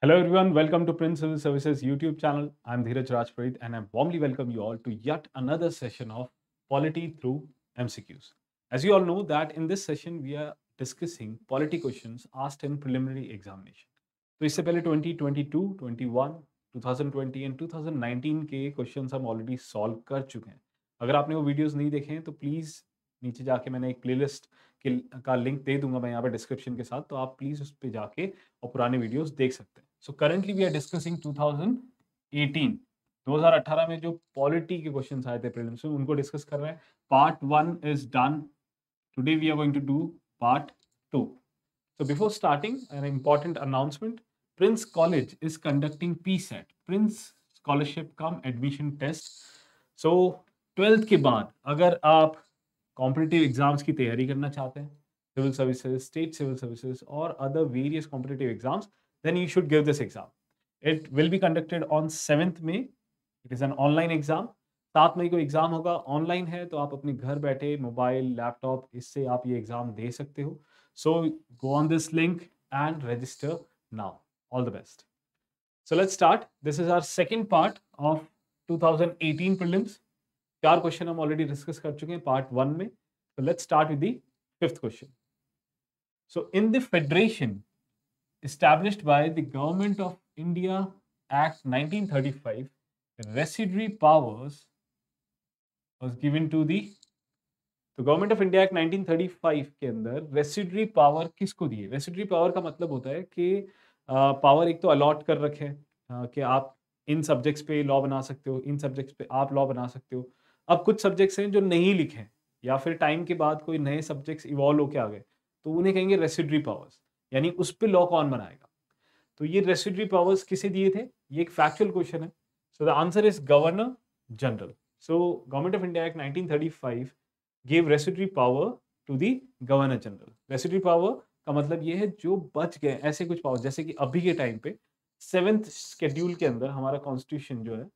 Hello everyone, welcome to Print Civil Services YouTube channel. I'm Dheeraj Rajpreet and I warmly welcome you all to yet another session of Polity through MCQs. As you all know that in this session we are discussing polity questions asked in preliminary examination. So, इससे 2022, 21, 2020 and 2019 के questions have already solved. If you have not seen वो videos नहीं नीचे जाके मैंने एक playlist के का लिंक दे दूंगा मैं यहाँ पे डिस्क्रिप्शन के साथ तो आप प्लीज़ उस पर जाके और पुराने वीडियोस देख सकते हैं so currently we are discussing 2018 2018 में जो पॉलिटी के क्वेश्चन आए थे प्रीलिम्स में उनको डिस्कस कर रहे हैं part one is done today we are going to do part two so before starting an important announcement Prince college is conducting P set Prince scholarship cum admission test so twelfth के बाद अगर आप competitive exams की तैयारी करना चाहते हैं civil services state civil services और other various competitive exams then you should give this exam it will be conducted on seventh May it is an online exam सात मई को एग्ज़ाम होगा ऑनलाइन है तो आप अपने घर बैठे मोबाइल लैपटॉप इससे आप ये एग्ज़ाम दे सकते हो so go on this link and register now all the best So let's start. This is our second part of 2018 prelims. चार क्वेश्चन हम ऑलरेडी डिस्कस कर चुके हैं पार्ट वन में तो let's start with fifth question so in the federation established by the government of india act 1935 residuary powers was given to the तो government of India act 1935 के अंदर residuary power किसको दिए रेसिडरी पावर का मतलब होता है कि आ, पावर एक तो अलॉट कर रखे हैं कि आप इन सब्जेक्ट्स पे लॉ बना सकते हो इन सब्जेक्ट्स पे आप लॉ बना सकते हो अब कुछ सब्जेक्ट्स हैं जो नहीं लिखे या फिर टाइम के बाद कोई नए सब्जेक्ट्स इवॉल्व होकर आ गए तो उन्हें कहेंगे रेसिडरी पावर्स यानी उस पर लॉ कौन बनाएगा तो ये रेसिडरी पावर्स किसे दिए थे ये एक फैक्चुअल क्वेश्चन है so the answer is governor general so government of India act nineteen thirty five gave residuary power to the governor general residuary power का मतलब ये है जो बच गए ऐसे कुछ पावर जैसे कि अभी के टाइम पे सेवेंथ स्केड्यूल के अंदर हमारा कॉन्स्टिट्यूशन जो है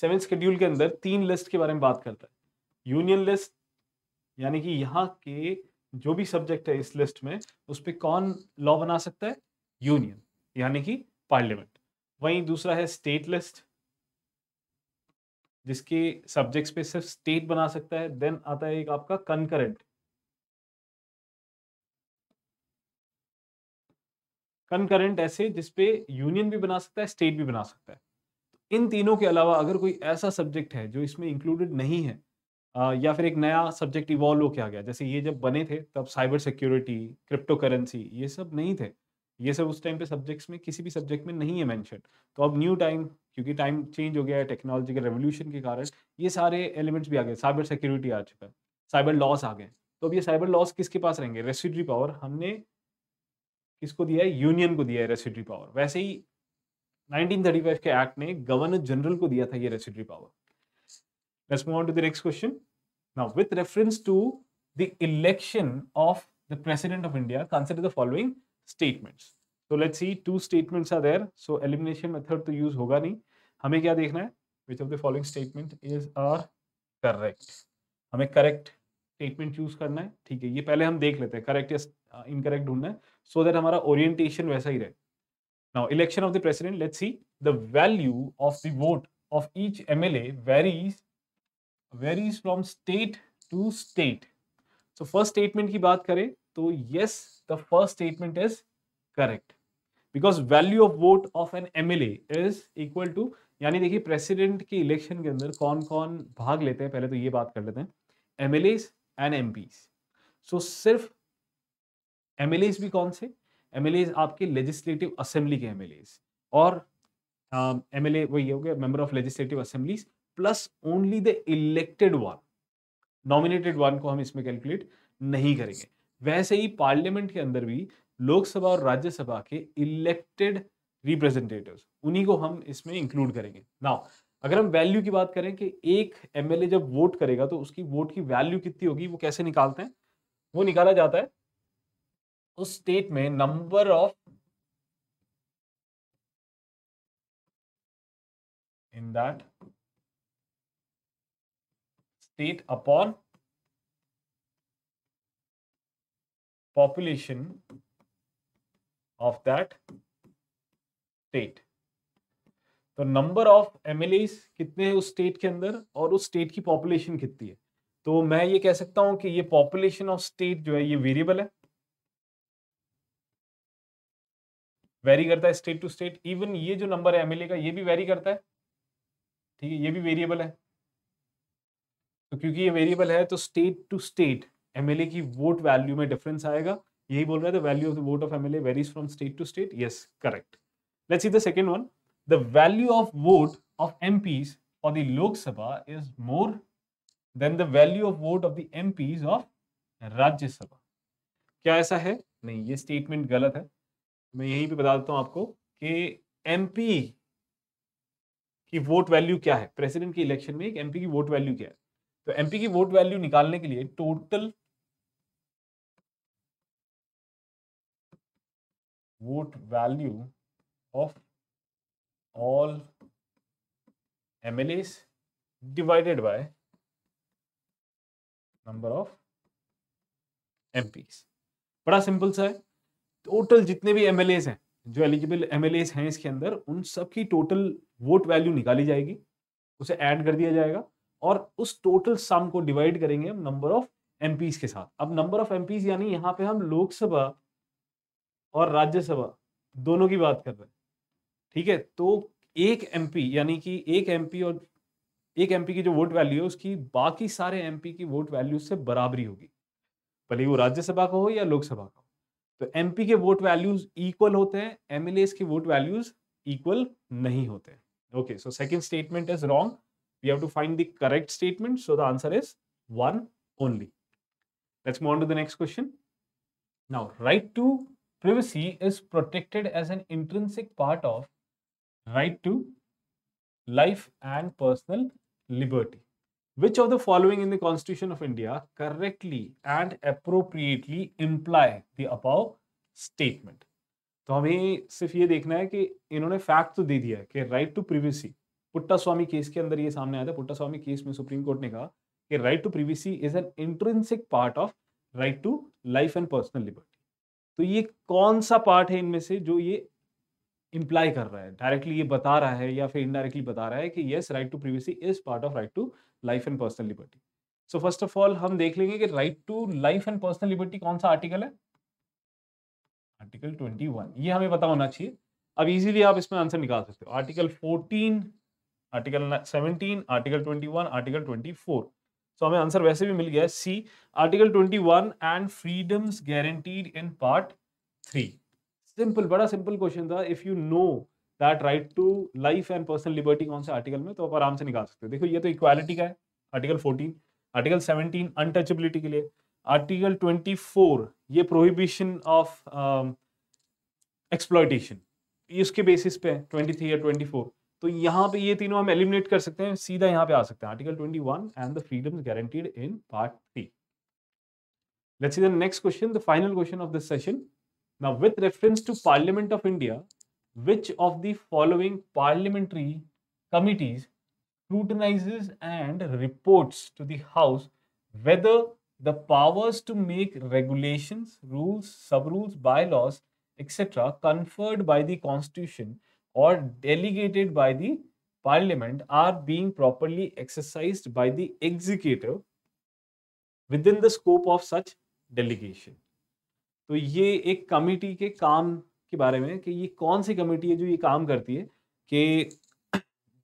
सेवन स्केड्यूल के अंदर तीन लिस्ट के बारे में बात करता है यूनियन लिस्ट यानी कि यहाँ के जो भी सब्जेक्ट है इस लिस्ट में उस पर कौन लॉ बना सकता है यूनियन यानी कि पार्लियामेंट वहीं दूसरा है स्टेट लिस्ट जिसके सब्जेक्ट्स पे सिर्फ स्टेट बना सकता है देन आता है एक आपका कंकरेंट कंकरेंट ऐसे जिसपे यूनियन भी बना सकता है स्टेट भी बना सकता है इन तीनों के अलावा अगर कोई ऐसा सब्जेक्ट है जो इसमें इंक्लूडेड नहीं है या फिर एक नया सब्जेक्ट इवॉल्व होकर आ गया जैसे ये जब बने थे तब साइबर सिक्योरिटी क्रिप्टो करेंसी ये सब नहीं थे ये सब उस टाइम पे सब्जेक्ट्स में किसी भी सब्जेक्ट में नहीं है मैंशन तो अब न्यू टाइम क्योंकि टाइम चेंज हो गया है टेक्नोलॉजी के रेवोल्यूशन के कारण ये सारे एलिमेंट्स भी आ गए साइबर सिक्योरिटी आ चुका है साइबर लॉस आ गए तो अब ये साइबर लॉस किसके पास रहेंगे रेसिड्री पावर हमने किसको दिया है यूनियन को दिया है रेसिडरी पावर वैसे ही 1935 के एक्ट ने गवर्नर जनरल को दिया था ये residuary power let's move on to the next question now with reference to the election of the president of India consider the following statements so let's see two statements are there so elimination method तो use होगा नहीं हमें क्या देखना है which of the following statement is are correct हमें correct statement choose करना है ठीक है ये पहले हम देख लेते हैं करेक्ट या इनकरेक्ट uh, ढूंढना है सो so दैट हमारा ओरिएंटेशन वैसा ही रहे Now, election of the president, let's see the value of the vote of each MLA varies varies from state to state. So first statement की बात करें तो yes, the first statement is correct because value of vote of an MLA is equal to यानी देखिए president के election के अंदर कौन कौन भाग लेते हैं पहले तो ये बात कर लेते हैं M L As and M Ps so सिर्फ एम एल एज भी कौन से एम आपके लेजिस्लेटिव असेंबली के एम और एम एल ए वही हो गया member of legislative assemblies plus only the elected one nominated one को हम इसमें कैलकुलेट नहीं करेंगे वैसे ही पार्लियामेंट के अंदर भी लोकसभा और राज्यसभा के इलेक्टेड रिप्रेजेंटेटिव उन्हीं को हम इसमें इंक्लूड करेंगे नाउ अगर हम वैल्यू की बात करें कि एक एमएलए जब वोट करेगा तो उसकी वोट की वैल्यू कितनी होगी वो कैसे निकालते हैं वो निकाला जाता है उस स्टेट में number of in that state upon population of that state तो नंबर ऑफ एम कितने हैं उस स्टेट के अंदर और उस स्टेट की पॉपुलेशन कितनी है तो मैं ये कह सकता हूं कि ये पॉपुलेशन ऑफ स्टेट जो है ये वेरिएबल है वेरी करता है स्टेट टू स्टेट इवन ये जो नंबर है एमएलए का ये भी वेरी करता है ठीक है ये भी वेरिएबल है तो क्योंकि ये वेरिएबल है तो स्टेट टू स्टेट एमएलए की वोट वैल्यू में डिफरेंस आएगा यही बोल रहे है value of the vote of MLA varies from state to state yes correct let's see the second one the value of vote of MPs for the Lok Sabha is more than the value of vote of the MPs of Rajya Sabha क्या ऐसा है नहीं ये statement गलत है मैं यहीं पे बता देता हूं आपको कि एमपी की वोट वैल्यू क्या है प्रेसिडेंट के इलेक्शन में एक एमपी की वोट वैल्यू क्या है तो एमपी की वोट वैल्यू निकालने के लिए total vote value of all S divided by number of MP बड़ा सिंपल सा है टोटल जितने भी एम हैं जो एलिजिबल एम हैं इसके अंदर उन सब की टोटल वोट वैल्यू निकाली जाएगी उसे ऐड कर दिया जाएगा और उस टोटल सम को डिवाइड करेंगे हम नंबर ऑफ एम के साथ अब नंबर ऑफ एम यानी यहाँ पे हम लोकसभा और राज्यसभा दोनों की बात कर रहे हैं ठीक है तो एक एम यानी कि एक एम और एक एम की जो वोट वैल्यू है उसकी बाकी सारे एम की वोट वैल्यू से बराबरी होगी भले वो राज्यसभा का हो या लोकसभा का हो तो पी के वोट वैल्यूज इक्वल होते हैं एमएलए के वोट वैल्यूज इक्वल नहीं होते okay so second statement is wrong we have to find the correct statement so the answer is one only let's move on to the next question now right to privacy is protected as an intrinsic part of right to life and personal liberty which of the following in the constitution of india correctly and appropriately imply the above statement तो हमें सिर्फ ये देखना है कि इन्होंने fact तो दे दिया है कि right to privacy Puttaswamy case के अंदर ये सामने आया था पुट्टा स्वामी केस में सुप्रीम कोर्ट ने कहा कि right to privacy is an intrinsic part of right to life and personal liberty तो ये कौन सा पार्ट है इनमें से जो ये इंप्लाई कर रहा है डायरेक्टली ये बता रहा है या फिर इनडायरेक्टली बता रहा है कि yes right to privacy is part of right to life and personal liberty so first of all हम देख लेंगे कि right to life and personal liberty कौन सा आर्टिकल है आर्टिकल ट्वेंटी वन ये हमें पता होना चाहिए अब इजीली आप इसमें आंसर निकाल सकते हो article fourteen article seventeen article twenty one article twenty four so हमें आंसर वैसे भी मिल गया है C article twenty one and freedoms guaranteed in part three simple बड़ा सिंपल क्वेश्चन था if you know that right to life and personal liberty कौन से आर्टिकल में तो आप आराम से निकाल सकते हो देखो ये तो इक्वालिटी का है article fourteen article seventeen untouchability के लिए आर्टिकल ट्वेंटी फोर ये प्रोहिबिशन ऑफ एक्सप्लॉयटेशन इसके बेसिस पे ट्वेंटी थ्री या ट्वेंटी फोर तो यहाँ पे ये तीनों हम एलिमिनेट कर सकते हैं सीधा यहाँ पे आ सकते हैं article twenty one and the freedom guaranteed in part three let's see the next question the final question of this session now with reference to parliament of india which of the following parliamentary committees scrutinizes and reports to the House whether the powers to make regulations, rules, subrules, bylaws, etc., conferred by the Constitution or delegated by the Parliament are being properly exercised by the executive within the scope of such delegation. तो ये एक committee के काम के बारे में कि ये कौन सी कमेटी है जो ये काम करती है कि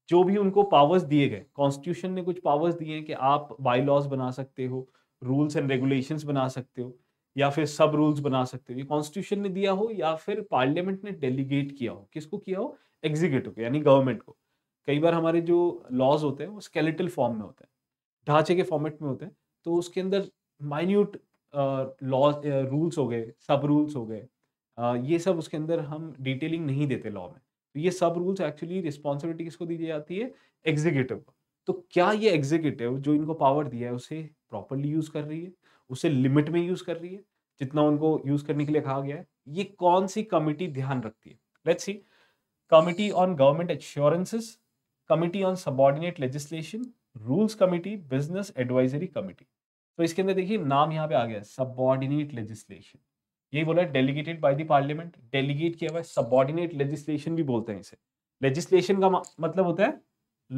जो भी उनको पावर्स दिए गए कॉन्स्टिट्यूशन ने कुछ पावर्स दिए हैं कि आप बाई लॉज बना सकते हो रूल्स एंड रेगुलेशंस बना सकते हो या फिर सब रूल्स बना सकते हो ये कॉन्स्टिट्यूशन ने दिया हो या फिर पार्लियामेंट ने डेलीगेट किया हो किसको किया हो एग्जीक्यूटिव को यानी गवर्नमेंट को कई बार हमारे जो लॉज होते हैं वो स्केलेटल फॉर्म में होते हैं ढांचे के फॉर्मेट में होते हैं तो उसके अंदर माइन्यूट लॉज रूल्स हो गए सब रूल्स हो गए ये सब उसके अंदर हम डिटेलिंग नहीं देते लॉ में तो ये सब रूल्स एक्चुअली रिस्पॉन्सिबिलिटी किसको दी जाती है एग्जीक्यूटिव तो क्या ये एग्जीक्यूटिव जो इनको पावर दिया है उसे प्रॉपरली यूज़ कर रही है उसे लिमिट में यूज़ कर रही है जितना उनको यूज़ करने के लिए कहा गया है ये कौन सी कमिटी ध्यान रखती है let's see committee on government assurances committee on subordinate legislation rules committee business advisory committee तो इसके अंदर देखिए नाम यहाँ पे आ गया है सबॉर्डिनेट लेजिस्लेशन ये बोला है delegated by the parliament delegate किया हुआ है सबॉर्डिनेट लेजिस्लेशन भी बोलते हैं इसे लेजिस्लेशन का मतलब होता है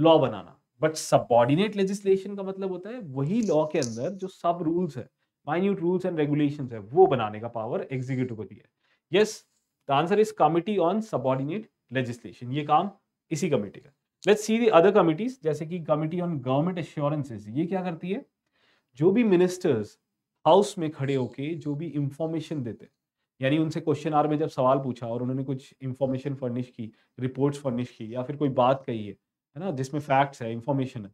लॉ बनाना बट सबॉर्डिनेट लेजिस्लेशन का मतलब होता है वही लॉ के अंदर जो सब रूल्स है माइन्यूट रूल्स एंड रेगुलेशन है वो बनाने का पावर एग्जीक्यूटिव को दिया है yes the answer is committee on subordinate legislation ये काम इसी कमेटी का let's see the other committees जैसे कि कमिटी ऑन गवर्नमेंट एश्योरेंसेज ये क्या करती है जो भी मिनिस्टर्स हाउस में खड़े होके जो भी इंफॉर्मेशन देते यानी उनसे क्वेश्चन आर में जब सवाल पूछा और उन्होंने कुछ इंफॉर्मेशन फर्निश की रिपोर्ट्स फर्निश की या फिर कोई बात कही है है ना जिसमें फैक्ट्स है इंफॉर्मेशन है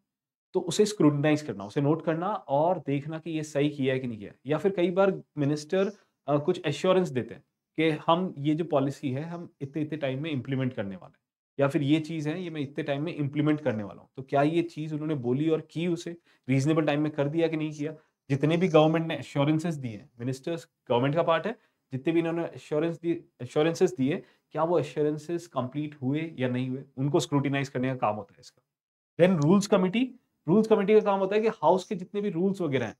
तो उसे स्क्रूटनाइज करना उसे नोट करना और देखना कि ये सही किया है कि नहीं किया या फिर कई बार मिनिस्टर कुछ एश्योरेंस देते हैं कि हम ये जो पॉलिसी है हम इतने इतने टाइम में इम्प्लीमेंट करने वाले हैं या फिर ये चीज़ है ये मैं इतने टाइम में इम्प्लीमेंट करने वाला हूँ तो क्या ये चीज़ उन्होंने बोली और की उसे रीजनेबल टाइम में कर दिया कि नहीं किया जितने भी गवर्नमेंट ने एश्योरेंसेज दिए मिनिस्टर्स गवर्नमेंट का पार्ट है जितने भी इन्होंने एश्योरेंस दिए एश्योरेंसेज दिए क्या वो एश्योरेंसेज कंप्लीट हुए या नहीं हुए उनको स्क्रूटिनाइज करने का काम होता है इसका then rules committee rules committee का काम होता है कि हाउस के जितने भी रूल्स वगैरह हैं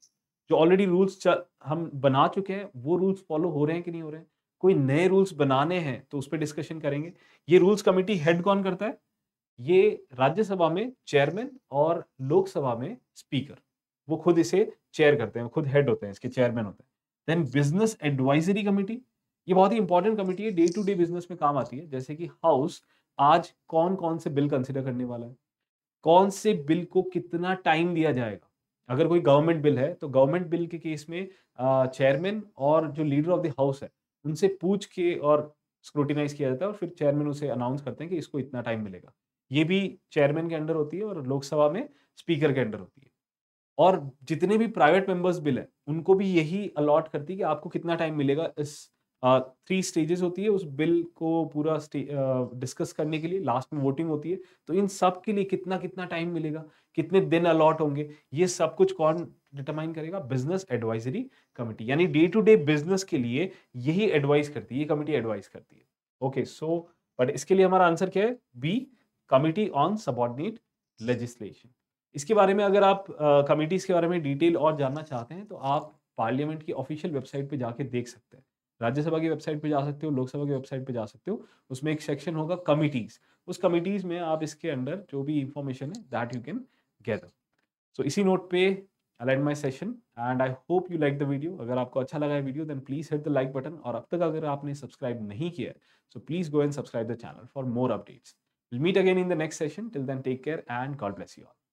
जो ऑलरेडी रूल्स हम बना चुके हैं वो रूल्स फॉलो हो रहे हैं कि नहीं हो रहे हैं कोई नए रूल्स बनाने हैं तो उस पर डिस्कशन करेंगे ये रूल्स कमेटी हेड कौन करता है ये राज्यसभा में चेयरमैन और लोकसभा में स्पीकर वो खुद इसे चेयर करते हैं खुद हेड होते हैं इसके चेयरमैन होते हैं देन बिजनेस एडवाइजरी कमेटी ये बहुत ही इंपॉर्टेंट कमेटी है डे टू डे बिजनेस में काम आती है जैसे कि हाउस आज कौन कौन से बिल कंसिडर करने वाला है कौन से बिल को कितना टाइम दिया जाएगा अगर कोई गवर्नमेंट बिल है तो गवर्नमेंट बिल के केस में चेयरमैन और जो लीडर ऑफ द हाउस है उनसे पूछ के और स्क्रूटिनाइज किया जाता है और फिर चेयरमैन उसे अनाउंस करते हैं कि इसको इतना टाइम मिलेगा ये भी चेयरमैन के अंडर होती है और लोकसभा में स्पीकर के अंडर होती है और जितने भी प्राइवेट मेंबर्स बिल है उनको भी यही अलॉट करती है कि आपको कितना टाइम मिलेगा इस थ्री uh, स्टेजेस होती है उस बिल को पूरा डिस्कस uh, करने के लिए लास्ट में वोटिंग होती है तो इन सब के लिए कितना कितना टाइम मिलेगा कितने दिन अलॉट होंगे ये सब कुछ कौन डिटरमाइन करेगा बिजनेस एडवाइजरी कमेटी यानी डे टू डे बिजनेस के लिए यही एडवाइस करती है ये कमेटी एडवाइस करती है ओके सो बट इसके लिए हमारा आंसर क्या है B committee on subordinate legislation इसके बारे में अगर आप कमिटीज़ के बारे में डिटेल और जानना चाहते हैं तो आप पार्लियामेंट की ऑफिशियल वेबसाइट पर जाके देख सकते हैं राज्यसभा की वेबसाइट पर जा सकते हो लोकसभा की वेबसाइट पर जा सकते हो उसमें एक सेक्शन होगा कमिटीज़ उस कमिटीज़ में आप इसके अंडर जो भी इंफॉर्मेशन है that you can gather so इसी नोट पे align my session and I hope you like the video अगर आपको अच्छा लगा है video then please hit the like button और अब तक अगर आपने सब्सक्राइब नहीं किया है so please go and subscribe the channel for more updates meet again in the next session till then take care and God bless you all